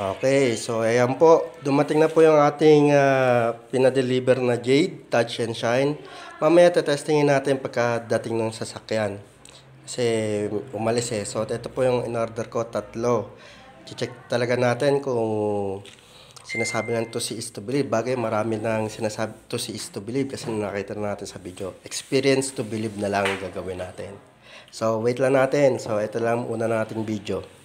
Okay, so ayan po, dumating na po yung ating uh, pinadeliver na Jade Touch and Shine. Mamaya tetestingin natin pagkadating ng sasakyan. Kasi umalis eh. So ito po yung in-order ko, tatlo. Check talaga natin kung sinasabi lang to si is to believe. Bagay marami nang sinasabi to si is to believe kasi nakita na natin sa video. Experience to believe na lang gagawin natin. So wait lang natin. So ito lang una natin video.